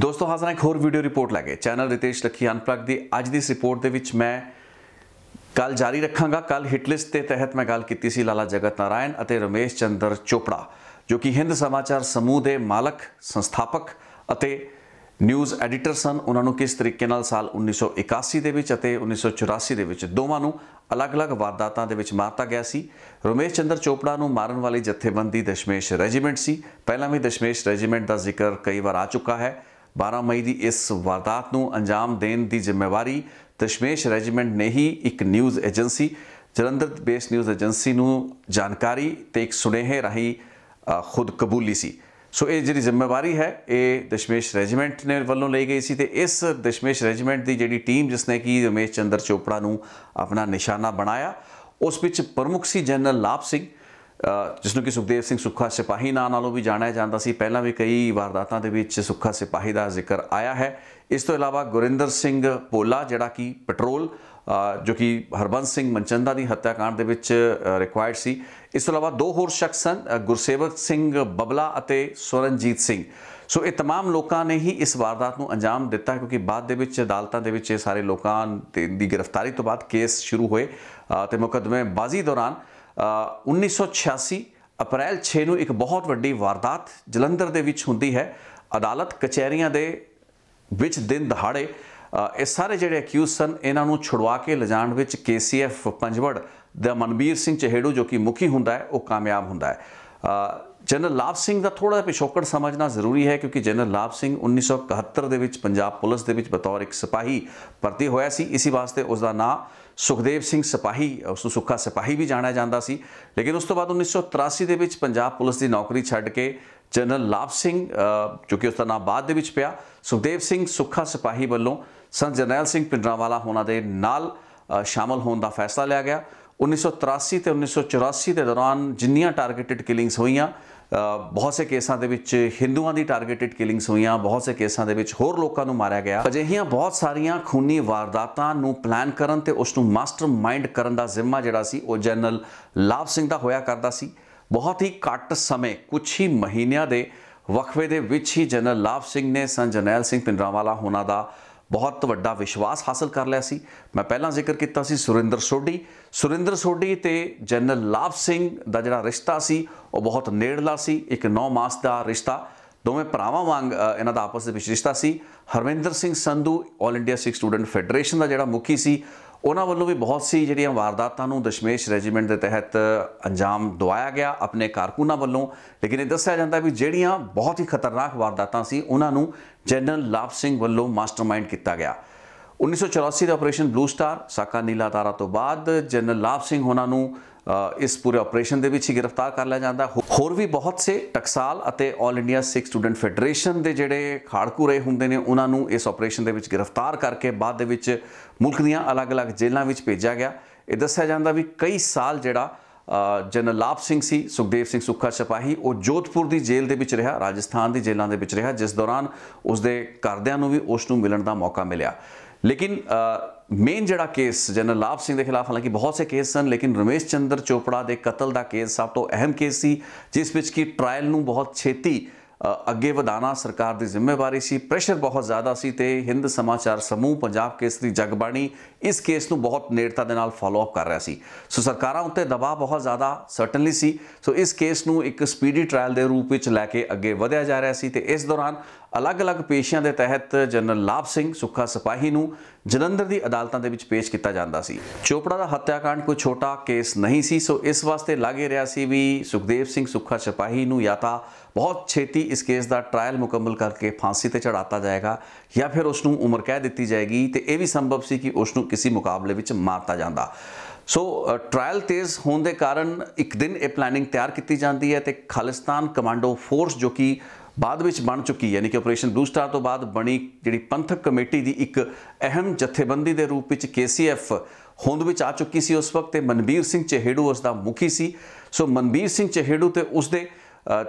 ਦੋਸਤੋ ਹਾਜ਼ਰ ਹਾਂ ਇੱਕ ਹੋਰ ਵੀਡੀਓ ਰਿਪੋਰਟ ਲੈ ਕੇ ਚੈਨਲ ਰਿਤੇਸ਼ ਲਖੀ ਅਨਪਲਗ ਦੀ ਅੱਜ ਦੀ ਰਿਪੋਰਟ ਦੇ ਵਿੱਚ ਮੈਂ ਕੱਲ ਜਾਰੀ ਰੱਖਾਂਗਾ ਕੱਲ ਹਿੱਟ ਲਿਸਟ ਦੇ ਤਹਿਤ ਮੈਂ ਗੱਲ ਕੀਤੀ ਸੀ ਲਾਲਾ ਜਗਤ ਨਾਰਾਇਣ ਅਤੇ ਰਮੇਸ਼ ਚੰਦਰ ਚੋਪੜਾ ਜੋ ਕਿ ਹਿੰਦ ਸਮਾਚਾਰ ਸਮੂਹ ਦੇ ਮਾਲਕ ਸੰਸਥਾਪਕ ਅਤੇ ਨਿਊਜ਼ ਐਡੀਟਰ ਸਨ ਉਹਨਾਂ ਨੂੰ ਕਿਸ ਤਰੀਕੇ ਨਾਲ ਸਾਲ 1981 ਦੇ ਵਿੱਚ ਅਤੇ 1984 ਦੇ ਵਿੱਚ ਦੋਵਾਂ ਨੂੰ ਅਲੱਗ-ਅਲੱਗ ਵਾਰਦਾਤਾਂ ਦੇ ਵਿੱਚ ਮਾਰਤਾ ਗਿਆ ਸੀ ਰਮੇਸ਼ ਚੰਦਰ ਚੋਪੜਾ ਨੂੰ ਮਾਰਨ ਵਾਲੀ ਜਥੇਬੰਦੀ ਦਸ਼ਮੇਸ਼ ਰੈਜੀਮੈਂਟ ਸੀ ਪਹਿਲਾਂ ਵੀ ਦਸ਼ਮੇਸ਼ ਰੈਜੀਮੈਂਟ ਦਾ ਜ਼ਿਕਰ ਕਈ ਵਾਰ ਆ ਚੁੱਕਾ ਹੈ 12 ਮਈ ਦੀ ਇਸ ਵਾਰਦਾਤ ਨੂੰ ਅੰਜਾਮ ਦੇਣ ਦੀ ਜ਼ਿੰਮੇਵਾਰੀ ਦਸ਼ਮੇਸ਼ ਰੈਜੀਮੈਂਟ ਨੇ ਹੀ ਇੱਕ news agency Jalandhar base news agency ਨੂੰ ਜਾਣਕਾਰੀ ਤੇ ਇੱਕ ਸੁਨੇਹੇ ਰਾਹੀਂ ਖੁਦ ਕਬੂਲੀ ਸੀ ਸੋ ਇਹ ਜਿਹੜੀ ਜ਼ਿੰਮੇਵਾਰੀ ਹੈ ਇਹ ਦਸ਼ਮੇਸ਼ ਰੈਜੀਮੈਂਟ ਨੇ ਵੱਲੋਂ ਲਈ ਗਈ ਸੀ ਤੇ ਇਸ ਦਸ਼ਮੇਸ਼ ਰੈਜੀਮੈਂਟ ਦੀ ਜਿਹੜੀ ਟੀਮ ਜਿਸ ਨੇ ਕੀ ਰਮੇਸ਼ ਚੰਦਰ ਚੋਪੜਾ ਨੂੰ ਆਪਣਾ ਨਿਸ਼ਾਨਾ ਬਣਾਇਆ ਉਸ ਵਿੱਚ ਪ੍ਰਮੁੱਖ ਸੀ ਜਨਰਲ ਲਾਭ ਸਿੰਘ ਜਿਸ ਨੂੰ ਕਿ ਸੁਖਦੇਵ ਸਿੰਘ ਸੁੱਖਾ ਸਿਪਾਹੀ ਨਾਂ ਨਾਲੋਂ ਵੀ ਜਾਣਿਆ ਜਾਂਦਾ ਸੀ ਪਹਿਲਾਂ ਵੀ ਕਈ ਵਾਰਦਾਤਾਂ ਦੇ ਵਿੱਚ ਸੁੱਖਾ ਸਿਪਾਹੀ ਦਾ ਜ਼ਿਕਰ ਆਇਆ ਹੈ ਇਸ ਤੋਂ ਇਲਾਵਾ ਗੁਰਿੰਦਰ ਸਿੰਘ ਪੋਲਾ ਜਿਹੜਾ ਕਿ ਪੈਟਰੋਲ ਜੋ ਕਿ ਹਰਬੰਸ ਸਿੰਘ ਮਨਚੰਦਾ ਦੀ ਹੱਤਿਆਕਾਂਡ ਦੇ ਵਿੱਚ ਰਿਕੁਆਇਰਡ ਸੀ ਇਸ ਤੋਂ ਇਲਾਵਾ ਦੋ ਹੋਰ ਸ਼ਖਸ ਹਨ ਗੁਰਸੇਵਕ ਸਿੰਘ ਬਬਲਾ ਅਤੇ ਸੁਰਨਜੀਤ ਸਿੰਘ ਸੋ ਇਹ तमाम ਲੋਕਾਂ ਨੇ ਹੀ ਇਸ ਵਾਰਦਾਤ ਨੂੰ ਅੰਜਾਮ ਦਿੱਤਾ ਕਿਉਂਕਿ ਬਾਅਦ ਦੇ ਵਿੱਚ ਅਦਾਲਤਾਂ ਦੇ ਵਿੱਚ ਇਹ ਸਾਰੇ ਲੋਕਾਂ ਦੀ ਗ੍ਰਿਫਤਾਰੀ ਤੋਂ ਬਾਅਦ ਕੇਸ ਸ਼ੁਰੂ ਹੋਏ ਤੇ ਮੁਕਦਮੇ ਬਾਜ਼ੀ ਦੌਰਾਨ 1986 ਅਪ੍ਰੈਲ 6 ਨੂੰ ਇੱਕ ਬਹੁਤ ਵੱਡੀ ਵਾਰਦਾਤ ਜਲੰਧਰ ਦੇ ਵਿੱਚ ਹੁੰਦੀ ਹੈ ਅਦਾਲਤ ਕਚਹਿਰੀਆਂ ਦੇ ਵਿੱਚ ਦਿਨ ਦਿਹਾੜੇ ਇਹ ਸਾਰੇ ਜਿਹੜੇ ਅਕਿਊਜ਼ ਸਨ ਇਹਨਾਂ ਨੂੰ ਛੁਡਵਾ ਕੇ ਲਿਜਾਣ ਵਿੱਚ ਕੇਸੀਐਫ ਪੰਜਵੜ ਦਾ ਮਨਬੀਰ ਸਿੰਘ ਚਹਿੜੂ ਜੋ ਕਿ ਮੁਖੀ ਹੁੰਦਾ ਹੈ ਉਹ ਕਾਮਯਾਬ ਹੁੰਦਾ ਹੈ ਜਨਰਲ ਲਾਭ ਸਿੰਘ ਦਾ ਥੋੜਾ ਜਿਹਾ ਪਿਛੋਕੜ ਸਮਝਣਾ ਜ਼ਰੂਰੀ ਹੈ ਕਿਉਂਕਿ ਜਨਰਲ ਲਾਭ ਸਿੰਘ 1971 ਦੇ ਵਿੱਚ ਪੰਜਾਬ ਪੁਲਿਸ ਦੇ ਵਿੱਚ ਬਤੌਰ ਇੱਕ ਸਿਪਾਹੀ ਭਰਤੀ ਹੋਇਆ ਸੀ ਇਸੇ ਵਾਸਤੇ ਉਸ ਦਾ ਨਾਮ ਸੁਖਦੇਵ ਸਿੰਘ ਸਿਪਾਹੀ ਉਸ ਨੂੰ ਸੁੱਖਾ ਸਿਪਾਹੀ ਵੀ ਜਾਣਿਆ ਜਾਂਦਾ ਸੀ ਲੇਕਿਨ ਉਸ ਤੋਂ ਬਾਅਦ 1983 ਦੇ ਵਿੱਚ ਪੰਜਾਬ ਪੁਲਿਸ ਦੀ ਨੌਕਰੀ ਛੱਡ ਕੇ ਜਨਰਲ ਲਾਭ ਸਿੰਘ ਜੋ ਕਿ ਉਸ ਦਾ ਨਾਮ ਬਾਅਦ ਦੇ ਵਿੱਚ ਪਿਆ ਸੁਖਦੇਵ ਸਿੰਘ ਸੁੱਖਾ ਸਿਪਾਹੀ ਵੱਲੋਂ ਸੰਤ ਜਰਨੈਲ ਸਿੰਘ ਪਿੰਡਰਾਵਾਲਾ ਹੋਣਾ ਦੇ ਨਾਲ ਸ਼ਾਮਲ ਹੋਣ ਦਾ ਫੈਸਲਾ ਲਿਆ ਗਿਆ 1983 ਤੇ 1984 ਦੇ ਦੌਰਾਨ ਜਿੰਨੀਆਂ ਟਾਰਗੇਟਡ ਕਿਲਿੰਗਸ ਹੋਈਆਂ ਬਹੁਤ ਸੇ ਕੇਸਾਂ ਦੇ ਵਿੱਚ ਹਿੰਦੂਆਂ ਦੀ ਟਾਰਗੇਟਿਡ ਕਿਲਿੰਗਸ ਹੋਈਆਂ ਬਹੁਤ ਸੇ ਕੇਸਾਂ ਦੇ ਵਿੱਚ ਹੋਰ ਲੋਕਾਂ ਨੂੰ ਮਾਰਿਆ ਗਿਆ ਅਜਿਹੀਆਂ ਬਹੁਤ ਸਾਰੀਆਂ ਖੂਨੀ ਵਾਰਦਾਤਾਂ ਨੂੰ ਪਲਾਨ ਕਰਨ ਤੇ ਉਸ ਨੂੰ ਮਾਸਟਰਮਾਈਂਡ ਕਰਨ ਦਾ ਜ਼ਿੰਮਾ ਜਿਹੜਾ ਸੀ ਉਹ ਜਨਰਲ ਲਾਭ ਸਿੰਘ ਦਾ ਹੋਇਆ ਕਰਦਾ ਸੀ ਬਹੁਤ ਹੀ ਘੱਟ ਸਮੇਂ ਕੁਝ ਹੀ ਮਹੀਨਿਆਂ ਦੇ ਵਕਫੇ ਦੇ ਵਿੱਚ ਹੀ ਜਨਰਲ ਲਾਭ ਸਿੰਘ ਨੇ ਸੰਜਨੈਲ ਸਿੰਘ ਪਿੰਡਰਾਵਾਲਾ ਹੋਣਾ ਦਾ ਬਹੁਤ ਵੱਡਾ ਵਿਸ਼ਵਾਸ ਹਾਸਲ ਕਰ ਲਿਆ ਸੀ ਮੈਂ ਪਹਿਲਾਂ ਜ਼ਿਕਰ ਕੀਤਾ ਸੀ ਸੁਰਿੰਦਰ ਸੋਢੀ ਸੁਰਿੰਦਰ ਸੋਢੀ ਤੇ ਜਨਰਲ ਲਾਭ ਸਿੰਘ ਦਾ ਜਿਹੜਾ ਰਿਸ਼ਤਾ ਸੀ ਉਹ ਬਹੁਤ ਨੇੜਲਾ ਸੀ ਇੱਕ 9 ਮਾਸ ਦਾ ਰਿਸ਼ਤਾ ਦੋਵੇਂ ਭਰਾਵਾਂ ਵਾਂਗ ਇਹਨਾਂ ਦਾ ਆਪਸ ਦੇ ਵਿੱਚ ਰਿਸ਼ਤਾ ਸੀ Harvinder Singh Sandhu 올 India 6 student federation ਦਾ ਜਿਹੜਾ ਮੁਖੀ ਸੀ ਉਹਨਾਂ ਵੱਲੋਂ ਵੀ ਬਹੁਤ ਸੀ ਜਿਹੜੀਆਂ ਵਾਰਦਾਤਾਂ ਨੂੰ ਦਸ਼ਮੇਸ਼ ਰੈਜੀਮੈਂਟ ਦੇ ਤਹਿਤ ਅੰਜਾਮ ਦਵਾਇਆ ਗਿਆ ਆਪਣੇ ਕਾਰਕੁਨਾਂ ਵੱਲੋਂ ਲੇਕਿਨ ਇਹ ਦੱਸਿਆ ਜਾਂਦਾ ਵੀ ਜਿਹੜੀਆਂ ਬਹੁਤ ਹੀ ਖਤਰਨਾਕ ਵਾਰਦਾਤਾਂ ਸੀ ਉਹਨਾਂ ਨੂੰ ਜਨਰਲ ਲਾਭ ਸਿੰਘ ਵੱਲੋਂ ਮਾਸਟਰਮਾਈਂਡ ਕੀਤਾ ਗਿਆ 1984 ਦੇ ਆਪਰੇਸ਼ਨ ਬਲੂ ਸਟਾਰ ਸਾਕਾ ਨੀਲਾ ਤਾਰਾ ਤੋਂ ਬਾਅਦ ਜਨਰਲ ਲਾਭ ਸਿੰਘ ਹੋਣਾ ਨੂੰ ਇਸ ਪੂਰੇ ਆਪਰੇਸ਼ਨ ਦੇ ਵਿੱਚ ਹੀ ਗ੍ਰਿਫਤਾਰ ਕਰ ਲਿਆ ਜਾਂਦਾ ਹੋਰ ਵੀ ਬਹੁਤ ਸੇ ਟਕਸਾਲ ਅਤੇ 올 ਇੰਡੀਆ ਸਿੱਖ ਸਟੂਡੈਂਟ ਫੈਡਰੇਸ਼ਨ ਦੇ ਜਿਹੜੇ ਖਾੜਕੂ ਰਹੇ ਹੁੰਦੇ ਨੇ ਉਹਨਾਂ ਨੂੰ ਇਸ ਆਪਰੇਸ਼ਨ ਦੇ ਵਿੱਚ ਗ੍ਰਿਫਤਾਰ ਕਰਕੇ ਬਾਅਦ ਦੇ ਵਿੱਚ ਮੁਲਕ ਦੀਆਂ ਅਲੱਗ-ਅਲੱਗ ਜੇਲ੍ਹਾਂ ਵਿੱਚ ਭੇਜਿਆ ਗਿਆ ਇਹ ਦੱਸਿਆ ਜਾਂਦਾ ਵੀ ਕਈ ਸਾਲ ਜਿਹੜਾ ਜਨਰਲ ਲਾਭ ਸਿੰਘ ਸੀ ਸੁਖਦੇਵ ਸਿੰਘ ਸੁੱਖਾ ਸਿਪਾਹੀ ਉਹ ਜੋਧਪੁਰ ਦੀ ਜੇਲ੍ਹ ਦੇ ਵਿੱਚ ਰਿਹਾ ਰਾਜਸਥਾਨ ਦੀ ਜੇਲ੍ਹਾਂ ਦੇ ਵਿੱਚ ਰਿਹਾ ਜਿਸ ਦੌਰਾਨ ਉਸ ਦੇ ਘਰਦਿਆਂ ਨੂੰ ਵੀ ਉਸ ਨੂੰ ਮਿਲਣ ਦਾ ਮੌਕਾ ਮਿਲਿਆ ਲੇਕਿਨ ਮੇਨ ਜਿਹੜਾ ਕੇਸ ਜਨਰਲ ਲਾਭ ਸਿੰਘ ਦੇ ਖਿਲਾਫ ਹਾਲਾਂਕਿ ਬਹੁਤ ਸੇ ਕੇਸ ਸਨ ਲੇਕਿਨ ਰਮੇਸ਼ ਚੰਦਰ ਚੋਪੜਾ ਦੇ ਕਤਲ ਦਾ ਕੇਸ ਸਭ ਤੋਂ ਅਹਿਮ ਕੇਸ ਸੀ ਜਿਸ ਵਿੱਚ ਕੀ ਟ੍ਰਾਇਲ ਨੂੰ ਬਹੁਤ ਛੇਤੀ ਅੱਗੇ ਵਧਾਣਾ ਸਰਕਾਰ ਦੀ ਜ਼ਿੰਮੇਵਾਰੀ ਸੀ ਪ੍ਰੈਸ਼ਰ ਬਹੁਤ ਜ਼ਿਆਦਾ ਸੀ ਤੇ ਹਿੰਦ ਸਮਾਚਾਰ ਸਮੂਹ ਪੰਜਾਬ ਕੇਸਰੀ ਜਗਬਾਣੀ ਇਸ ਕੇਸ ਨੂੰ ਬਹੁਤ ਨੇੜਤਾ ਦੇ ਨਾਲ ਫਾਲੋ ਅਪ ਕਰ ਰਿਹਾ ਸੀ ਸੋ ਸਰਕਾਰਾਂ ਉੱਤੇ ਦਬਾਅ ਬਹੁਤ ਜ਼ਿਆਦਾ ਸਰਟਨਲੀ ਸੀ ਸੋ ਇਸ ਕੇਸ ਨੂੰ ਇੱਕ ਸਪੀਡੀ ਟ੍ਰਾਇਲ ਦੇ ਰੂਪ ਵਿੱਚ ਲੈ ਕੇ ਅੱਗੇ ਵਧਿਆ ਜਾ ਰਿਹਾ ਸੀ ਤੇ ਇਸ ਦੌਰਾਨ ਅਲੱਗ-ਅਲੱਗ ਪੇਸ਼ੀਆਂ ਦੇ ਤਹਿਤ ਜਨਰਲ ਲਾਭ ਸਿੰਘ ਸੁੱਖਾ ਸਿਪਾਹੀ ਨੂੰ ਜਲੰਧਰ ਦੀ ਅਦਾਲਤਾਂ ਦੇ ਵਿੱਚ ਪੇਸ਼ ਕੀਤਾ ਜਾਂਦਾ ਸੀ ਚੋਪੜਾ ਦਾ ਹੱਤਿਆਕਾਂਡ ਕੋਈ ਛੋਟਾ ਕੇਸ ਨਹੀਂ ਸੀ ਸੋ ਇਸ ਵਾਸਤੇ ਲੱਗੇ ਰਿਹਾ ਸੀ ਵੀ ਸੁਖਦੇਵ ਸਿੰਘ ਸੁੱਖਾ ਸਿਪਾਹੀ ਨੂੰ ਜਾਂ ਤਾਂ ਬਹੁਤ ਛੇਤੀ ਇਸ ਕੇਸ ਦਾ ਟ੍ਰਾਇਲ ਮੁਕੰਮਲ ਕਰਕੇ ਫਾਂਸੀ ਤੇ ਚੜਾਤਾ ਜਾਏਗਾ ਜਾਂ ਫਿਰ ਉਸ ਨੂੰ ਉਮਰ ਕੈਦ ਦਿੱਤੀ ਜਾਏਗੀ ਤੇ ਇਹ ਵੀ ਸੰਭਵ ਸੀ ਕਿ ਉਸ ਨੂੰ ਕਿਸੇ ਮੁਕਾਬਲੇ ਵਿੱਚ ਮਾਰਤਾ ਜਾਂਦਾ ਸੋ ਟ੍ਰਾਇਲ ਤੇਜ਼ ਹੋਣ ਦੇ ਕਾਰਨ ਇੱਕ ਦਿਨ ਇਹ ਪਲੈਨਿੰਗ ਤਿਆਰ ਕੀਤੀ ਜਾਂਦੀ ਹੈ ਤੇ ਖਾਲਿਸਤਾਨ ਕਮਾਂਡੋ ਫੋਰਸ ਜੋ ਕਿ ਬਾਅਦ ਵਿੱਚ ਬਣ ਚੁੱਕੀ ਹੈ ਯਾਨੀ ਕਿ ਆਪਰੇਸ਼ਨ ਬਲੂ ਸਟਾਰ ਤੋਂ ਬਾਅਦ ਬਣੀ ਜਿਹੜੀ ਪੰਥਕ ਕਮੇਟੀ ਦੀ ਇੱਕ ਅਹਿਮ ਜਥੇਬੰਦੀ ਦੇ ਰੂਪ ਵਿੱਚ ਕੇਸੀਐਫ ਹੋਂਦ ਵਿੱਚ ਆ ਚੁੱਕੀ ਸੀ ਉਸ ਵਕਤ ਤੇ ਮਨਬੀਰ ਸਿੰਘ ਚਹਿੜੂ ਉਸ ਦਾ ਮੁਖੀ ਸੀ ਸੋ ਮਨਬੀਰ ਸਿੰਘ ਚਹਿੜੂ ਤੇ ਉਸ ਦੇ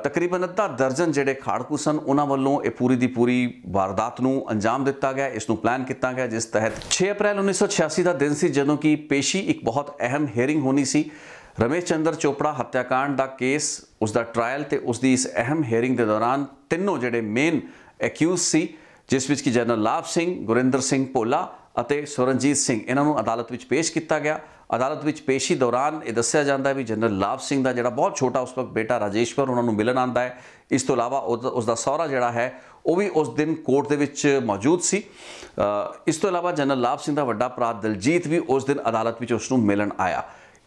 ਤਕਰੀਬਨ ਅੱਧਾ ਦਰਜਨ ਜਿਹੜੇ ਖਾੜਕੂ ਸਨ ਉਹਨਾਂ ਵੱਲੋਂ ਇਹ ਪੂਰੀ ਦੀ ਪੂਰੀ ਵਾਰਦਾਤ ਨੂੰ ਅੰਜਾਮ ਦਿੱਤਾ ਗਿਆ ਇਸ ਨੂੰ ਪਲਾਨ ਕੀਤਾ ਗਿਆ ਜਿਸ ਤਹਿਤ 6 ਅਪ੍ਰੈਲ 1986 ਦਾ ਦਿਨ ਸੀ ਜਦੋਂ ਕਿ ਪੇਸ਼ੀ ਇੱਕ ਬਹੁਤ ਅਹਿਮ ਹੇਰਿੰਗ ਹੋਣੀ ਸੀ ਰਮੇਸ਼ ਚੰਦਰ ਚੋਪੜਾ ਹੱਤਿਆਕਾਂਡ ਦਾ ਕੇਸ ਉਸ ਦਾ ਟ੍ਰਾਇਲ ਤੇ ਉਸ ਦੀ ਇਸ ਅਹਿਮ ਹੇਰਿੰਗ ਦੇ ਦੌਰਾਨ ਤਿੰਨੋਂ ਜਿਹੜੇ ਮੇਨ ਐਕਿਊਜ਼ ਸੀ ਜਿਸ ਵਿੱਚ ਕਿ ਜਨਰਲ ਲਾਭ ਸਿੰਘ ਗੁਰਿੰਦਰ ਸਿੰਘ ਪੋਲਾ ਅਤੇ ਸੁਰਨਜੀਤ ਸਿੰਘ ਇਹਨਾਂ ਨੂੰ ਅਦਾਲਤ ਵਿੱਚ ਪੇਸ਼ ਕੀਤਾ ਗਿਆ ਅਦਾਲਤ ਵਿੱਚ ਪੇਸ਼ੀ ਦੌਰਾਨ ਇਹ ਦੱਸਿਆ ਜਾਂਦਾ ਹੈ ਵੀ ਜਨਰਲ ਲਾਭ ਸਿੰਘ ਦਾ ਜਿਹੜਾ ਬਹੁਤ ਛੋਟਾ ਉਸ ਵਕਤ ਬੇਟਾ ਰਾਜੇਸ਼ਵਰ ਉਹਨਾਂ ਨੂੰ ਮਿਲਣ ਆਂਦਾ ਹੈ ਇਸ ਤੋਂ ਇਲਾਵਾ ਉਸ ਦਾ ਸਹੁਰਾ ਜਿਹੜਾ ਹੈ ਉਹ ਵੀ ਉਸ ਦਿਨ ਕੋਰਟ ਦੇ ਵਿੱਚ ਮੌਜੂਦ ਸੀ ਇਸ ਤੋਂ ਇਲਾਵਾ ਜਨਰਲ ਲਾਭ ਸਿੰਘ ਦਾ ਵੱਡਾ ਭਰਾ ਦਲਜੀਤ ਵੀ ਉਸ ਦਿਨ ਅਦਾਲਤ ਵਿੱਚ ਉਸ ਨੂੰ ਮਿਲਣ ਆਇਆ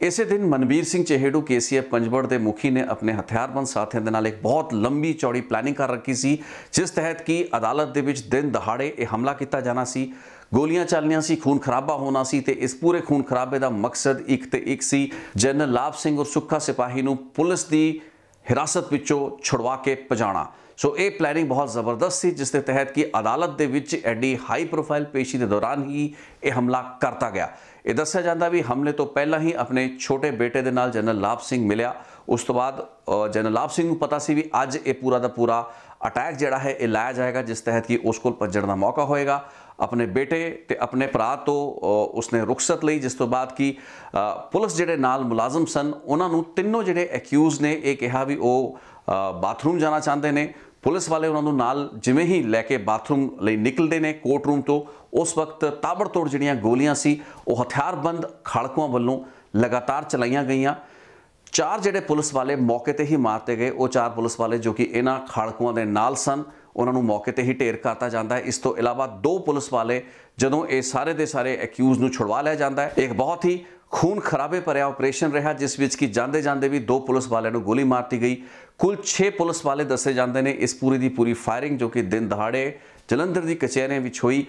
ਇਸੇ ਦਿਨ ਮਨਵੀਰ ਸਿੰਘ ਚਿਹੜੂ ਕੇਸੀਐਫ ਪੰਜਵੜ ਦੇ ਮੁਖੀ ਨੇ ਆਪਣੇ ਹਥਿਆਰਬੰਦ ਸਾਥੀਆਂ ਦੇ ਨਾਲ ਇੱਕ ਬਹੁਤ ਲੰਬੀ ਚੌੜੀ ਪਲੈਨਿੰਗ ਕਰ ਰੱਖੀ ਸੀ ਜਿਸ ਤਹਿਤ ਕਿ ਅਦਾਲਤ ਦੇ ਵਿੱਚ ਦਿਨ ਦਹਾੜੇ ਇਹ ਹਮਲਾ ਕੀਤਾ ਜਾਣਾ ਸੀ ਗੋਲੀਆਂ ਚੱਲਣੀਆਂ ਸੀ ਖੂਨ ਖਰਾਬਾ ਹੋਣਾ ਸੀ ਤੇ ਇਸ ਪੂਰੇ ਖੂਨ ਖਰਾਬੇ ਦਾ ਮਕਸਦ ਇੱਕ ਤੇ ਇੱਕ ਸੀ ਜਨਰਲ ਲਾਭ ਸਿੰਘ ਔਰ ਸੁੱਖਾ ਸਿਪਾਹੀ ਨੂੰ ਪੁਲਿਸ ਦੀ ਹਿਰਾਸਤ ਵਿੱਚੋਂ ਛੁਡਵਾ ਕੇ ਪਜਾਣਾ ਸੋ ਇਹ ਪਲੈਨਿੰਗ ਬਹੁਤ ਜ਼ਬਰਦਸਤ ਸੀ ਜਿਸ ਦੇ ਤਹਿਤ ਕਿ ਅਦਾਲਤ ਦੇ ਵਿੱਚ ਐਡੀ ਹਾਈ ਪ੍ਰੋਫਾਈਲ ਪੇਸ਼ੀ ਦੇ ਦੌਰਾਨ ਹੀ ਇਹ ਹਮਲਾ ਕਰਤਾ ਗਿਆ ਇਹ ਦੱਸਿਆ ਜਾਂਦਾ ਵੀ ਹਮਲੇ ਤੋਂ ਪਹਿਲਾਂ ਹੀ ਆਪਣੇ ਛੋਟੇ ਬੇਟੇ ਦੇ ਨਾਲ ਜਨਰਲ ਲਾਭ ਸਿੰਘ ਮਿਲਿਆ ਉਸ ਤੋਂ ਬਾਅਦ ਜਨਰਲ ਲਾਭ ਸਿੰਘ ਨੂੰ ਪਤਾ ਸੀ ਵੀ ਅੱਜ ਇਹ ਪੂਰਾ ਦਾ ਪੂਰਾ ਅਟੈਕ ਜਿਹੜਾ ਹੈ ਇਹ ਲਾਇਆ ਜਾਏਗਾ ਜਿਸ ਤਹਿਤ ਕਿ ਉਸ ਕੋਲ ਪਹੁੰਚਣ ਦਾ ਮੌਕਾ ਹੋਏਗਾ ਆਪਣੇ ਬੇਟੇ ਤੇ ਆਪਣੇ ਭਰਾ ਤੋਂ ਉਸਨੇ ਰੁਖਸਤ ਲਈ ਜਿਸ ਤੋਂ ਬਾਅਦ ਕੀ ਪੁਲਿਸ ਜਿਹੜੇ ਨਾਲ ਮੁਲਾਜ਼ਮ ਸਨ ਉਹਨਾਂ ਨੂੰ ਤਿੰਨੋਂ ਜਿਹੜੇ ਐਕਿਊਜ਼ ਨੇ ਇਹ ਕਿਹਾ ਵੀ ਉਹ ਬਾਥਰੂਮ ਜਾਣਾ ਚਾਹੁੰਦੇ ਨੇ ਪੁਲਿਸ ਵਾਲੇ ਉਹਨਾਂ ਨੂੰ ਨਾਲ ਜਿਵੇਂ ਹੀ ਲੈ ਕੇ ਬਾਥਰੂਮ ਲਈ ਨਿਕਲਦੇ ਨੇ ਕੋਰਟ ਰੂਮ ਤੋਂ ਉਸ ਵਕਤ ਤਾਬੜਤੋੜ ਜਿਹੜੀਆਂ ਗੋਲੀਆਂ ਸੀ ਉਹ ਹਥਿਆਰਬੰਦ ਖੜਕੂਆਂ ਵੱਲੋਂ ਲਗਾਤਾਰ ਚਲਾਈਆਂ ਗਈਆਂ ਚਾਰ ਜਿਹੜੇ ਪੁਲਿਸ ਵਾਲੇ ਮੌਕੇ ਤੇ ਹੀ ਮਾਰਤੇ ਗਏ ਉਹ ਚਾਰ ਪੁਲਿਸ ਵਾਲੇ ਜੋ ਕਿ ਇਹਨਾਂ ਖੜਕੂਆਂ ਦੇ ਨਾਲ ਸਨ ਉਹਨਾਂ ਨੂੰ ਮੌਕੇ ਤੇ ਹੀ ਢੇਰ ਕਰਤਾ ਜਾਂਦਾ ਹੈ ਇਸ ਤੋਂ ਇਲਾਵਾ ਦੋ ਪੁਲਿਸ ਵਾਲੇ ਜਦੋਂ ਇਹ ਸਾਰੇ ਦੇ ਸਾਰੇ ਐਕਿਊਜ਼ ਨੂੰ ਛੁੜਵਾ ਲਿਆ ਜਾਂਦਾ ਹੈ ਇੱਕ ਬਹੁਤ ਹੀ ਖੂਨ ਖਰਾਬੇ ਭਰਿਆ ਆਪਰੇਸ਼ਨ ਰਿਹਾ ਜਿਸ ਵਿੱਚ ਕਿ ਜਾਂਦੇ ਜਾਂਦੇ ਵੀ ਦੋ ਪੁਲਿਸ ਵਾਲਿਆਂ ਨੂੰ ਗੋਲੀ ਮਾਰਤੀ ਗਈ ਕੁੱਲ 6 ਪੁਲਿਸ ਵਾਲੇ ਦੱਸੇ ਜਾਂਦੇ ਨੇ ਇਸ ਪੂਰੀ ਦੀ ਪੂਰੀ ਫਾਇਰਿੰਗ ਜੋ ਕਿ ਦਿਨ ਦਿਹਾੜੇ ਜਲੰਧਰ ਦੀ ਕਚਹਿਰੀ ਵਿੱਚ ਹੋਈ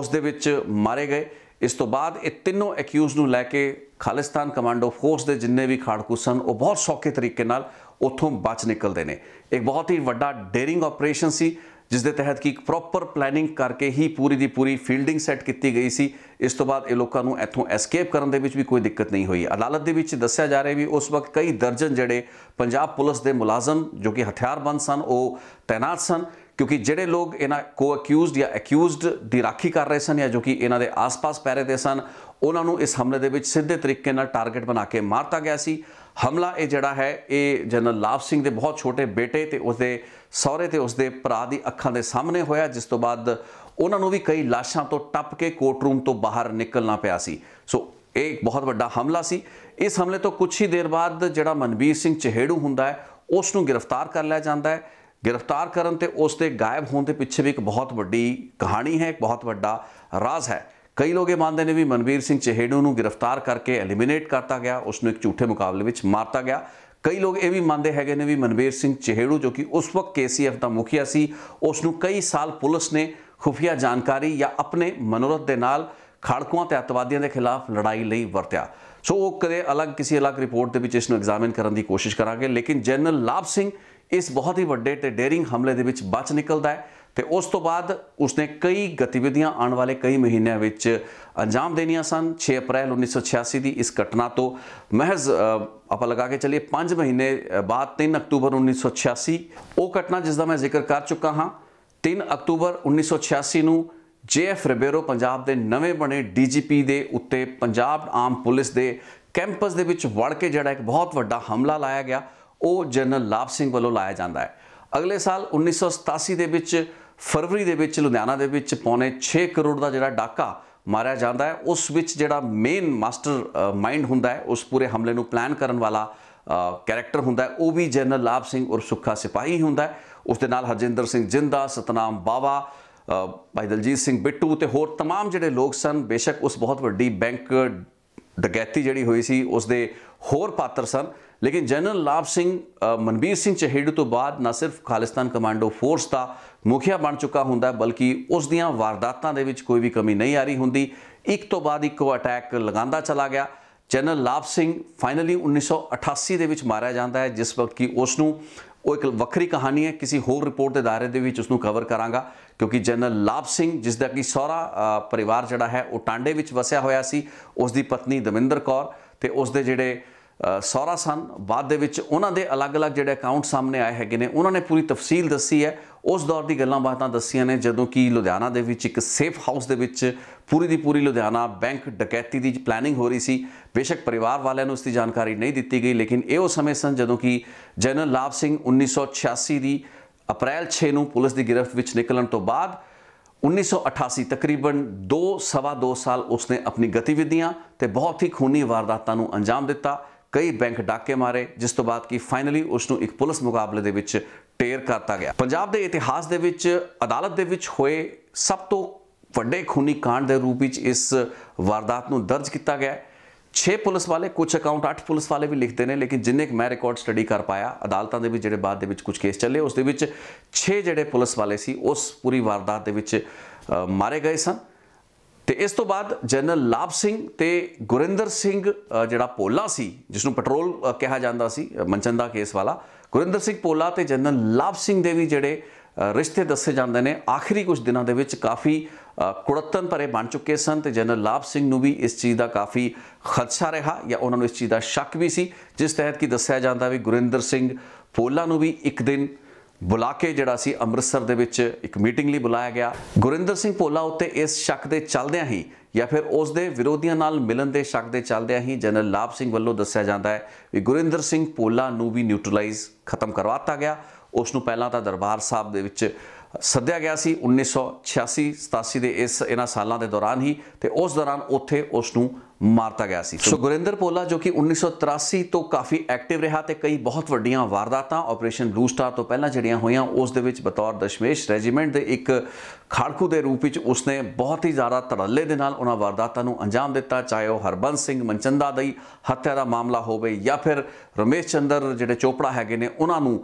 ਉਸ ਦੇ ਵਿੱਚ ਮਾਰੇ ਗਏ ਇਸ ਤੋਂ ਬਾਅਦ ਇਹ ਤਿੰਨੋਂ ਐਕਿਊਜ਼ ਨੂੰ ਲੈ ਕੇ ਖਾਲਿਸਤਾਨ ਕਮਾਂਡੋ ਫੋਰਸ ਦੇ ਜਿੰਨੇ ਵੀ ਖਾੜਕੂ ਸਨ ਉਹ ਬਹੁਤ ਸੌਖੇ ਤਰੀਕੇ ਨਾਲ ਉਥੋਂ ਬਚ ਨਿਕਲਦੇ ਨੇ ਇੱਕ ਬਹੁਤ ਹੀ ਵੱਡਾ ਡੇਰਿੰਗ ਆਪਰੇਸ਼ਨ ਸੀ ਜਿਸ ਦੇ ਤਹਿਤ ਕਿ ਇੱਕ ਪ੍ਰੋਪਰ ਪਲੈਨਿੰਗ ਕਰਕੇ ਹੀ ਪੂਰੀ ਦੀ ਪੂਰੀ ਫੀਲਡਿੰਗ ਸੈੱਟ ਕੀਤੀ ਗਈ ਸੀ ਇਸ ਤੋਂ ਬਾਅਦ ਇਹ ਲੋਕਾਂ ਨੂੰ ਇੱਥੋਂ ਐਸਕੇਪ ਕਰਨ ਦੇ ਵਿੱਚ ਵੀ ਕੋਈ ਦਿੱਕਤ ਨਹੀਂ ਹੋਈ ਅਦਾਲਤ ਦੇ ਵਿੱਚ ਦੱਸਿਆ ਜਾ ਰਿਹਾ ਵੀ ਉਸ ਵਕਤ ਕਈ ਦਰਜਨ ਜਿਹੜੇ ਪੰਜਾਬ ਪੁਲਿਸ ਦੇ ਮੁਲਾਜ਼ਮ ਜੋ ਕਿ ਹਥਿਆਰਬੰਦ ਸਨ ਉਹ ਤਾਇਨਾਤ ਸਨ ਕਿਉਂਕਿ ਜਿਹੜੇ ਲੋਕ ਇਹਨਾਂ ਕੋ ਅਕਿਊਜ਼ਡ ਜਾਂ ਅਕਿਊਜ਼ਡ ਦੀ ਰਾਖੀ ਕਰ ਰਹੇ ਸਨ ਜਾਂ ਜੋ ਕਿ ਇਹਨਾਂ ਦੇ ਆਸ-ਪਾਸ ਪੈਰੇ ਤੇ ਸਨ ਉਹਨਾਂ ਨੂੰ ਇਸ ਹਮਲੇ ਦੇ ਵਿੱਚ ਸਿੱਧੇ ਤਰੀਕੇ ਨਾਲ ਟਾਰਗੇਟ ਬਣਾ ਕੇ ਮਾਰਤਾ ਗਿਆ ਸੀ ਹਮਲਾ ਇਹ ਜਿਹੜਾ ਹੈ ਇਹ ਜਨਰਲ ਲਾਭ ਸਿੰਘ ਦੇ ਬਹੁਤ ਛੋਟੇ ਬੇਟੇ ਤੇ ਉਸਦੇ ਸਹੁਰੇ ਤੇ ਉਸਦੇ ਭਰਾ ਦੀ ਅੱਖਾਂ ਦੇ ਸਾਹਮਣੇ ਹੋਇਆ ਜਿਸ ਤੋਂ ਬਾਅਦ ਉਹਨਾਂ ਨੂੰ ਵੀ ਕਈ ਲਾਸ਼ਾਂ ਤੋਂ ਟੱਪ ਕੇ ਕੋਰਟ ਰੂਮ ਤੋਂ ਬਾਹਰ ਨਿਕਲਣਾ ਪਿਆ ਸੀ ਸੋ ਇਹ ਇੱਕ ਬਹੁਤ ਵੱਡਾ ਹਮਲਾ ਸੀ ਇਸ ਹਮਲੇ ਤੋਂ ਕੁਝ ਹੀ ਦੇਰ ਬਾਅਦ ਜਿਹੜਾ ਮਨਵੀਰ ਸਿੰਘ ਚਿਹੜੂ ਹੁੰਦਾ ਹੈ ਉਸ ਨੂੰ ਗ੍ਰਿਫਤਾਰ ਕਰ ਲਿਆ ਜਾਂਦਾ ਹੈ ਗ੍ਰਿਫਤਾਰ ਕਰਨ ਤੇ ਉਸ ਦੇ ਗਾਇਬ ਹੋਣ ਦੇ ਪਿੱਛੇ ਵੀ ਇੱਕ ਬਹੁਤ ਵੱਡੀ ਕਹਾਣੀ ਹੈ ਇੱਕ ਬਹੁਤ ਵੱਡਾ ਰਾਜ਼ ਹੈ ਕਈ ਲੋਕ ਇਹ ਮੰਨਦੇ ਨੇ ਵੀ ਮਨਵੀਰ ਸਿੰਘ ਚਹੇੜੂ ਨੂੰ ਗ੍ਰਿਫਤਾਰ ਕਰਕੇ ਐਲੀਮੀਨੇਟ ਕਰਤਾ ਗਿਆ ਉਸ ਨੂੰ ਇੱਕ ਝੂਠੇ ਮੁਕਾਬਲੇ ਵਿੱਚ ਮਾਰਤਾ ਗਿਆ ਕਈ ਲੋਕ ਇਹ ਵੀ ਮੰਨਦੇ ਹੈਗੇ ਨੇ ਵੀ ਮਨਵੀਰ ਸਿੰਘ ਚਹੇੜੂ ਜੋ ਕਿ ਉਸ ਵਕਤ ਕੇਸੀਐਫ ਦਾ ਮੁਖੀਆ ਸੀ ਉਸ ਨੂੰ ਕਈ ਸਾਲ ਪੁਲਿਸ ਨੇ ਖੁਫੀਆ ਜਾਣਕਾਰੀ ਜਾਂ ਆਪਣੇ ਮਨੋਰਥ ਦੇ ਨਾਲ ਖੜਕੂਆਂ ਤੇ ਅਤਵਾਦੀਆਂ ਦੇ ਖਿਲਾਫ ਲੜਾਈ ਲਈ ਵਰਤਿਆ ਸੋ ਉਹ ਕਦੇ ਅਲੱਗ ਕਿਸੇ ਅਲੱਗ ਰਿਪੋਰਟ ਦੇ ਵਿੱਚ ਇਸ ਨੂੰ ਐਗਜ਼ਾਮਿਨ ਕਰਨ ਦੀ ਕੋਸ਼ਿਸ਼ ਕਰਾਂਗੇ ਲੇਕਿਨ ਜਨਰਲ ਲਾਭ ਸਿੰਘ ਇਸ ਬਹੁਤ ਹੀ ਵੱਡੇ ਤੇ ਡੇਰਿੰਗ ਹਮਲੇ ਦੇ ਵਿੱਚ ਬਚ ਨਿਕਲਦਾ ਹੈ ਤੇ ਉਸ ਤੋਂ ਬਾਅਦ ਉਸਨੇ ਕਈ ਗਤੀਵਿਧੀਆਂ ਆਉਣ ਵਾਲੇ ਕਈ ਮਹੀਨਿਆਂ ਵਿੱਚ ਅੰਜਾਮ ਦੇਣੀਆਂ ਸਨ 6 ਅਪ੍ਰੈਲ 1986 ਦੀ ਇਸ ਘਟਨਾ ਤੋਂ ਮਹਿਜ਼ ਆਪਾਂ ਲਗਾ ਕੇ ਚੱਲੀਏ 5 ਮਹੀਨੇ ਬਾਅਦ 3 ਅਕਤੂਬਰ 1986 ਉਹ ਘਟਨਾ ਜਿਸ ਦਾ ਮੈਂ ਜ਼ਿਕਰ ਕਰ ਚੁੱਕਾ ਹਾਂ 3 ਅਕਤੂਬਰ 1986 ਨੂੰ ਜੇਐਫ ਰਿਬੇਰੋ ਪੰਜਾਬ ਦੇ ਨਵੇਂ ਬਣੇ ਡੀਜੀਪੀ ਦੇ ਉੱਤੇ ਪੰਜਾਬ ਆਮ ਪੁਲਿਸ ਦੇ ਕੈਂਪਸ ਦੇ ਵਿੱਚ ਵੜ ਕੇ ਜਿਹੜਾ ਇੱਕ ਬਹੁਤ ਵੱਡਾ ਹਮਲਾ ਲਾਇਆ ਗਿਆ ਉਹ ਜਨਰਲ ਲਾਭ ਸਿੰਘ ਵੱਲੋਂ ਲਾਇਆ ਜਾਂਦਾ ਹੈ ਅਗਲੇ ਸਾਲ 1987 ਦੇ ਵਿੱਚ ਫਰਵਰੀ ਦੇ ਵਿੱਚ ਲੁਧਿਆਣਾ ਦੇ ਵਿੱਚ ਪੌਨੇ 6 ਕਰੋੜ ਦਾ ਜਿਹੜਾ ਡਾਕਾ ਮਾਰਿਆ ਜਾਂਦਾ ਹੈ ਉਸ ਵਿੱਚ ਜਿਹੜਾ ਮੇਨ ਮਾਸਟਰ ਮਾਈਂਡ ਹੁੰਦਾ ਹੈ ਉਸ ਪੂਰੇ ਹਮਲੇ ਨੂੰ ਪਲਾਨ ਕਰਨ ਵਾਲਾ ਕੈਰੈਕਟਰ ਹੁੰਦਾ ਹੈ ਉਹ ਵੀ ਜਨਰਲ ਲਾਭ ਸਿੰਘ ਔਰ ਸੁੱਖਾ ਸਿਪਾਹੀ ਹੁੰਦਾ ਹੈ ਉਸ ਦੇ ਨਾਲ ਹਰਜਿੰਦਰ ਸਿੰਘ ਜਿੰਦਾ ਸਤਨਾਮ ਬਾਵਾ ਭਾਈ ਦਲਜੀਤ ਸਿੰਘ ਬਿੱਟੂ ਤੇ ਹੋਰ तमाम ਜਿਹੜੇ ਲੋਕ ਸਨ ਬੇਸ਼ੱਕ ਉਸ ਬਹੁਤ ਵੱਡੀ ਬੈਂਕ ਡਕੈਤੀ ਜਿਹੜੀ ਹੋਈ ਸੀ ਉਸ ਦੇ ਹੋਰ ਪਾਤਰ ਸਨ ਲੇਕਿਨ ਜਨਰਲ ਲਾਭ ਸਿੰਘ ਮਨਬੀਰ ਸਿੰਘ ਚਹੇੜੂ ਤੋਂ ਬਾਅਦ ਨਾ ਸਿਰਫ ਖਾਲਿਸਤਾਨ ਕਮਾਂਡੋ ਫੋਰਸ ਦਾ ਮੁਖੀਆ ਬਣ ਚੁੱਕਾ ਹੁੰਦਾ ਬਲਕਿ ਉਸ ਦੀਆਂ ਵਾਰਦਾਤਾਂ ਦੇ ਵਿੱਚ ਕੋਈ ਵੀ ਕਮੀ ਨਹੀਂ ਆ ਰਹੀ ਹੁੰਦੀ ਇੱਕ ਤੋਂ ਬਾਅਦ ਇੱਕ ਉਹ ਅਟੈਕ ਲਗਾਉਂਦਾ ਚਲਾ ਗਿਆ ਜਨਰਲ ਲਾਭ ਸਿੰਘ ਫਾਈਨਲੀ 1988 ਦੇ ਵਿੱਚ ਮਾਰਿਆ ਜਾਂਦਾ ਹੈ ਜਿਸ ਵਕਤ ਕਿ ਉਸ ਨੂੰ ਉਹ ਇੱਕ ਵੱਖਰੀ ਕਹਾਣੀ ਹੈ ਕਿਸੇ ਹੋਰ ਰਿਪੋਰਟ ਦੇ ਦਾਇਰੇ ਦੇ ਵਿੱਚ ਉਸ ਨੂੰ ਕਵਰ ਕਰਾਂਗਾ ਕਿਉਂਕਿ ਜਨਰਲ ਲਾਭ ਸਿੰਘ ਜਿਸ ਦਾ ਕਿ ਸਹੁਰਾ ਪਰਿਵਾਰ ਜਿਹੜਾ ਹੈ ਉਹ ਟਾਂਡੇ ਵਿੱਚ ਵਸਿਆ ਹੋਇਆ ਸੀ ਉਸ ਦੀ ਪਤਨੀ ਦਵਿੰਦਰ ਕੌਰ ਤੇ ਉਸ ਦੇ ਜਿਹੜੇ ਸੌਰਾ ਸਨ ਬਾਅਦ ਦੇ ਵਿੱਚ ਉਹਨਾਂ ਦੇ ਅਲੱਗ-ਅਲੱਗ ਜਿਹੜੇ ਅਕਾਊਂਟ ਸਾਹਮਣੇ ਆਏ ਹੈਗੇ ਨੇ ਉਹਨਾਂ ਨੇ ਪੂਰੀ ਤਫਸੀਲ ਦੱਸੀ ਹੈ ਉਸ ਦੌਰ ਦੀ ਗੱਲਾਂ ਬਾਤਾਂ ਦੱਸੀਆਂ ਨੇ ਜਦੋਂ ਕਿ ਲੁਧਿਆਣਾ ਦੇ ਵਿੱਚ ਇੱਕ ਸੇਫ ਹਾਊਸ ਦੇ ਵਿੱਚ ਪੂਰੀ ਦੀ ਪੂਰੀ ਲੁਧਿਆਣਾ ਬੈਂਕ ਡਕੈਤੀ ਦੀ ਪਲੈਨਿੰਗ ਹੋ ਰਹੀ ਸੀ ਬੇਸ਼ੱਕ ਪਰਿਵਾਰ ਵਾਲਿਆਂ ਨੂੰ ਇਸ ਦੀ ਜਾਣਕਾਰੀ ਨਹੀਂ ਦਿੱਤੀ ਗਈ ਲੇਕਿਨ ਇਹ ਉਹ ਸਮੇਂ ਸਨ ਜਦੋਂ ਕਿ ਜਨਰਲ ਲਾਭ ਸਿੰਘ 1986 ਦੀ ਅਪ੍ਰੈਲ 6 ਨੂੰ ਪੁਲਿਸ ਦੀ ਗ੍ਰਿਫਤ ਵਿੱਚ ਨਿਕਲਣ ਤੋਂ ਬਾਅਦ 1988 ਤਕਰੀਬਨ 2 ਸਵਾ 2 ਸਾਲ ਉਸਨੇ ਆਪਣੀ ਗਤੀਵਿਧੀਆਂ ਤੇ ਬਹੁਤ ਹੀ ਖੂਨੀ ਵਾਰਦਾਤਾਂ ਨੂੰ ਅੰਜਾਮ ਦਿੱਤਾ ਕਈ ਬੈਂਕ ਡਾਕੇ ਮਾਰੇ ਜਿਸ ਤੋਂ ਬਾਅਦ ਕਿ ਫਾਈਨਲੀ ਉਸ ਨੂੰ ਇੱਕ ਪੁਲਿਸ ਮੁਕਾਬਲੇ ਦੇ ਵਿੱਚ ਟੇਰ ਕਰਤਾ ਗਿਆ ਪੰਜਾਬ ਦੇ ਇਤਿਹਾਸ ਦੇ ਵਿੱਚ ਅਦਾਲਤ ਦੇ ਵਿੱਚ ਹੋਏ ਸਭ ਤੋਂ ਵੱਡੇ ਖੂਨੀ ਕਾਂਡ ਦੇ ਰੂਪ ਵਿੱਚ ਇਸ ਵਾਰਦਾਤ ਨੂੰ ਦਰਜ ਕੀਤਾ ਗਿਆ 6 ਪੁਲਿਸ ਵਾਲੇ ਕੁਝ ਅਕਾਊਂਟ 8 ਪੁਲਿਸ ਵਾਲੇ ਵੀ ਲਿਖਦੇ ਨੇ ਲੇਕਿਨ ਜਿੰਨੇ ਕਿ ਮੈਂ ਰਿਕਾਰਡ ਸਟੱਡੀ ਕਰ ਪਾਇਆ ਅਦਾਲਤਾਂ ਦੇ ਵਿੱਚ ਜਿਹੜੇ ਬਾਅਦ ਦੇ ਵਿੱਚ ਕੁਝ ਕੇਸ ਚੱਲੇ ਉਸ ਦੇ ਵਿੱਚ 6 ਜਿਹੜੇ ਪੁਲਿਸ ਵਾਲੇ ਸੀ ਉਸ ਪੂਰੀ ਵਾਰਦਾਤ ਦੇ ਵਿੱਚ ਮਾਰੇ ਗਏ ਸਨ ਤੇ ਇਸ ਤੋਂ ਬਾਅਦ ਜਨਰਲ ਲਾਭ ਸਿੰਘ ਤੇ ਗੁਰਿੰਦਰ ਸਿੰਘ ਜਿਹੜਾ ਪੋਲਾ ਸੀ ਜਿਸ ਨੂੰ ਪੈਟਰੋਲ ਕਿਹਾ ਜਾਂਦਾ ਸੀ ਮਨਚੰਦਾ ਕੇਸ ਵਾਲਾ ਗੁਰਿੰਦਰ ਸਿੰਘ ਪੋਲਾ ਤੇ ਜਨਰਲ ਲਾਭ ਸਿੰਘ ਦੇ ਵੀ ਜਿਹੜੇ ਰਿਸ਼ਤੇ ਦੱਸੇ ਜਾਂਦੇ ਨੇ ਆਖਰੀ ਕੁਝ ਦਿਨਾਂ ਦੇ ਵਿੱਚ ਕਾਫੀ ਕੁੜੱਤਨ ਭਰੇ ਬਣ ਚੁੱਕੇ ਸਨ ਤੇ ਜਨਰਲ ਲਾਭ ਸਿੰਘ ਨੂੰ ਵੀ ਇਸ ਚੀਜ਼ ਦਾ ਕਾਫੀ ਖਦਸ਼ਾ ਰਿਹਾ ਜਾਂ ਉਹਨਾਂ ਨੂੰ ਇਸ ਚੀਜ਼ ਦਾ ਸ਼ੱਕ ਵੀ ਸੀ ਜਿਸ ਤਹਿਤ ਕੀ ਦੱਸਿਆ ਜਾਂਦਾ ਵੀ ਗੁਰਿੰਦਰ ਸਿੰਘ ਪੋਲਾ ਨੂੰ ਵੀ ਇੱਕ ਦਿਨ ਬੁਲਾ ਕੇ ਜਿਹੜਾ ਸੀ ਅੰਮ੍ਰਿਤਸਰ ਦੇ ਵਿੱਚ ਇੱਕ ਮੀਟਿੰਗ ਲਈ ਬੁਲਾਇਆ ਗਿਆ ਗੁਰਿੰਦਰ ਸਿੰਘ ਪੋਲਾ ਉੱਤੇ ਇਸ ਸ਼ੱਕ ਦੇ ਚੱਲਦਿਆਂ ਹੀ ਜਾਂ ਫਿਰ ਉਸ ਦੇ ਵਿਰੋਧੀਆਂ ਨਾਲ ਮਿਲਣ ਦੇ ਸ਼ੱਕ ਦੇ ਚੱਲਦਿਆਂ ਹੀ ਜਨਰਲ ਲਾਭ ਸਿੰਘ ਵੱਲੋਂ ਦੱਸਿਆ ਜਾਂਦਾ ਹੈ ਕਿ ਗੁਰਿੰਦਰ ਸਿੰਘ ਪੋਲਾ ਨੂੰ ਵੀ ਨਿਊਟਰਲਾਈਜ਼ ਖਤਮ ਕਰਵਾਤਾ ਗਿਆ ਉਸ ਨੂੰ ਪਹਿਲਾਂ ਤਾਂ ਦਰਬਾਰ ਸਾਹਿਬ ਦੇ ਵਿੱਚ ਸੱਦਿਆ ਗਿਆ ਸੀ 1986-87 ਦੇ ਇਸ ਇਹਨਾਂ ਸਾਲਾਂ ਦੇ ਦੌਰਾਨ ਹੀ ਤੇ ਉਸ ਦੌਰਾਨ ਉੱਥੇ ਉਸ ਨੂੰ ਮਾਰਤਾ ਗਿਆ ਸੀ ਸੋ ਗੁਰਿੰਦਰ ਪੋਲਾ ਜੋ ਕਿ 1983 ਤੋਂ ਕਾਫੀ ਐਕਟਿਵ ਰਿਹਾ ਤੇ ਕਈ ਬਹੁਤ ਵੱਡੀਆਂ ਵਾਰਦਾਤਾਂ ਆਪਰੇਸ਼ਨ ਬਲੂ ਸਟਾਰ ਤੋਂ ਪਹਿਲਾਂ ਜਿਹੜੀਆਂ ਹੋਈਆਂ ਉਸ ਦੇ ਵਿੱਚ ਬਤੌਰ ਦਸ਼ਮੇਸ਼ ਰੈਜੀਮੈਂਟ ਦੇ ਇੱਕ ਖਾਲਕੂ ਦੇ ਰੂਪ ਵਿੱਚ ਉਸਨੇ ਬਹੁਤ ਹੀ ਜ਼ਿਆਦਾ ਧੜੱਲੇ ਦੇ ਨਾਲ ਉਹਨਾਂ ਵਾਰਦਾਤਾਂ ਨੂੰ ਅੰਜਾਮ ਦਿੱਤਾ ਚਾਹੇ ਉਹ ਹਰਬੰਸ ਸਿੰਘ ਮਨਚੰਦਾ ਦੇ ਹੱਤਿਆ ਦਾ ਮਾਮਲਾ ਹੋਵੇ ਜਾਂ ਫਿਰ ਰਮੇਸ਼ ਚੰਦਰ ਜਿਹੜੇ ਚੋਪੜਾ ਹੈਗੇ ਨੇ ਉਹਨਾਂ ਨੂੰ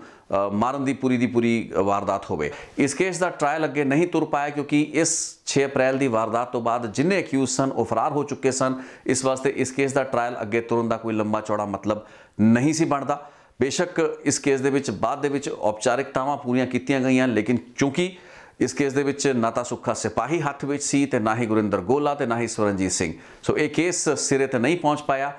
ਮਾਰਨ ਦੀ ਪੂਰੀ ਦੀ ਪੂਰੀ ਵਾਰਦਾਤ ਹੋਵੇ ਇਸ ਕੇਸ ਦਾ ਟ੍ਰਾਇਲ ਅੱਗੇ ਨਹੀਂ ਤੁਰ ਪਾਇਆ ਕਿਉਂਕਿ ਇਸ 6 ਅਪ੍ਰੈਲ ਦੀ ਵਾਰਦਾਤ ਤੋਂ ਬਾਅਦ ਜਿੰਨੇ ਅਕਿਊਜ਼ ਸਨ ਉਹ ਫਰਾਰ ਹੋ ਚੁੱਕੇ ਸਨ ਇਸ ਵਾਸਤੇ ਇਸ ਕੇਸ ਦਾ ਟ੍ਰਾਇਲ ਅੱਗੇ ਤੁਰਨ ਦਾ ਕੋਈ ਲੰਮਾ ਚੌੜਾ ਮਤਲਬ ਨਹੀਂ ਸੀ ਬਣਦਾ ਬੇਸ਼ੱਕ ਇਸ ਕੇਸ ਦੇ ਵਿੱਚ ਬਾਅਦ ਦੇ ਵਿੱਚ ਔਪਚਾਰਿਕਤਾਵਾਂ ਪੂਰੀਆਂ ਕੀਤੀਆਂ ਗਈਆਂ ਲੇਕਿਨ ਕਿਉਂਕਿ ਇਸ ਕੇਸ ਦੇ ਵਿੱਚ ਨਾ ਤਾਂ ਸੁੱਖਾ ਸਿਪਾਹੀ ਹੱਥ ਵਿੱਚ ਸੀ ਤੇ ਨਾ ਹੀ ਗੁਰਿੰਦਰ ਗੋਲਾ ਤੇ ਨਾ ਹੀ ਸਵਰਨਜੀਤ ਸਿੰਘ ਸੋ ਇਹ ਕੇਸ ਸਿਰੇ ਤੇ ਨਹੀਂ ਪਹੁੰਚ ਪਾਇਆ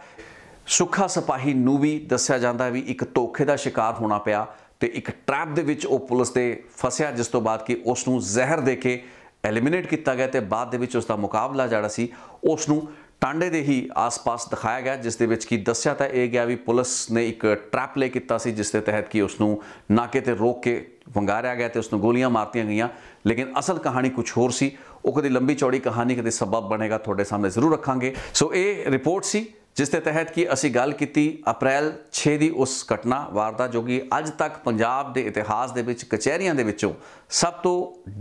ਸੁੱਖਾ ਸਿਪਾਹੀ ਨੂੰ ਵੀ ਦੱਸਿਆ ਜਾਂਦਾ ਵੀ ਇੱਕ ਧੋਖੇ ਦਾ ਸ਼ਿਕਾਰ ਹੋਣਾ ਪਿਆ ਤੇ ਇੱਕ ਟ੍ਰੈਪ ਦੇ ਵਿੱਚ ਉਹ ਪੁਲਿਸ ਦੇ ਫਸਿਆ ਜਿਸ ਤੋਂ ਬਾਅਦ ਕਿ ਉਸ ਨੂੰ ਜ਼ਹਿਰ ਦੇ ਕੇ ਐਲੀਮੀਨੇਟ ਕੀਤਾ ਗਿਆ ਤੇ ਬਾਅਦ ਦੇ ਵਿੱਚ ਉਸ ਦਾ ਮੁਕਾਬਲਾ ਜਿਹੜਾ ਸੀ ਉਸ ਨੂੰ ਟਾਂਡੇ ਦੇ ਹੀ ਆਸ-ਪਾਸ ਦਿਖਾਇਆ ਗਿਆ ਜਿਸ ਦੇ ਵਿੱਚ ਕੀ ਦੱਸਿਆ ਤਾਂ ਇਹ ਗਿਆ ਵੀ ਪੁਲਿਸ ਨੇ ਇੱਕ ਟ੍ਰੈਪ ਲੈ ਕੀਤਾ ਸੀ ਜਿਸ ਦੇ ਤਹਿਤ ਕੀ ਉਸ ਨੂੰ ਨਾਕੇ ਤੇ ਰੋਕ ਕੇ ਵੰਗਾਰਿਆ ਗਿਆ ਤੇ ਉਸ ਨੂੰ ਗੋਲੀਆਂ ਮਾਰਤੀਆਂ ਗਈਆਂ ਲੇਕਿਨ ਅਸਲ ਕਹਾਣੀ ਕੁਝ ਹੋਰ ਸੀ ਉਹ ਕਦੇ ਲੰਬੀ ਚੌੜੀ ਕਹਾਣੀ ਕਦੇ ਸਬਬ ਬਣੇਗਾ ਤੁਹਾਡੇ ਸਾਹਮਣੇ ਜ਼ਰੂਰ ਰੱਖਾਂਗੇ ਸੋ ਇਹ ਰਿਪੋਰਟ ਸੀ ਜਿਸ ਦੇ ਤਹਿਤ ਕੀ ਅਸੀਂ ਗੱਲ ਕੀਤੀ ਅਪ੍ਰੈਲ 6 ਦੀ ਉਸ ਘਟਨਾ ਵਾਰਦਾ ਜੋ ਕਿ ਅੱਜ ਤੱਕ ਪੰਜਾਬ ਦੇ ਇਤਿਹਾਸ ਦੇ ਵਿੱਚ ਕਚਹਿਰੀਆਂ ਦੇ ਵਿੱਚੋਂ ਸਭ ਤੋਂ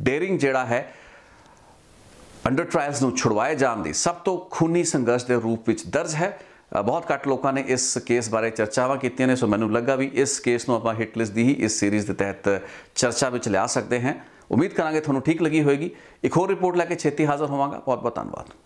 ਡੇਰਿੰਗ ਜਿਹੜਾ ਹੈ ਅੰਡਰ ਟ੍ਰਾਇਲਸ ਨੂੰ ਛੁੜਵਾਏ ਜਾਣ ਦੀ ਸਭ ਤੋਂ ਖੂਨੀ ਸੰਘਰਸ਼ ਦੇ ਰੂਪ ਵਿੱਚ ਦਰਜ ਹੈ ਬਹੁਤ ਘੱਟ ਲੋਕਾਂ ਨੇ ਇਸ ਕੇਸ ਬਾਰੇ ਚਰਚਾਵਾਂ ਕੀਤੀਆਂ ਨੇ ਸੋ ਮੈਨੂੰ ਲੱਗਾ ਵੀ ਇਸ ਕੇਸ ਨੂੰ ਆਪਾਂ ਹਿੱਟ ਲਿਸਟ ਦੀ ਹੀ ਇਸ ਸੀਰੀਜ਼ ਦੇ ਤਹਿਤ ਚਰਚਾ ਵਿੱਚ ਲਿਆ ਸਕਦੇ ਹਾਂ ਉਮੀਦ ਕਰਾਂਗੇ ਤੁਹਾਨੂੰ ਠੀਕ ਲੱਗੀ ਹੋਵੇਗੀ ਇੱਕ ਹੋਰ ਰਿਪੋਰਟ ਲੈ ਕੇ ਛੇਤੀ ਹਾਜ਼ਰ ਹੋਵਾਂਗਾ ਬਹੁਤ ਬਹੁਤ ਧੰਨਵਾਦ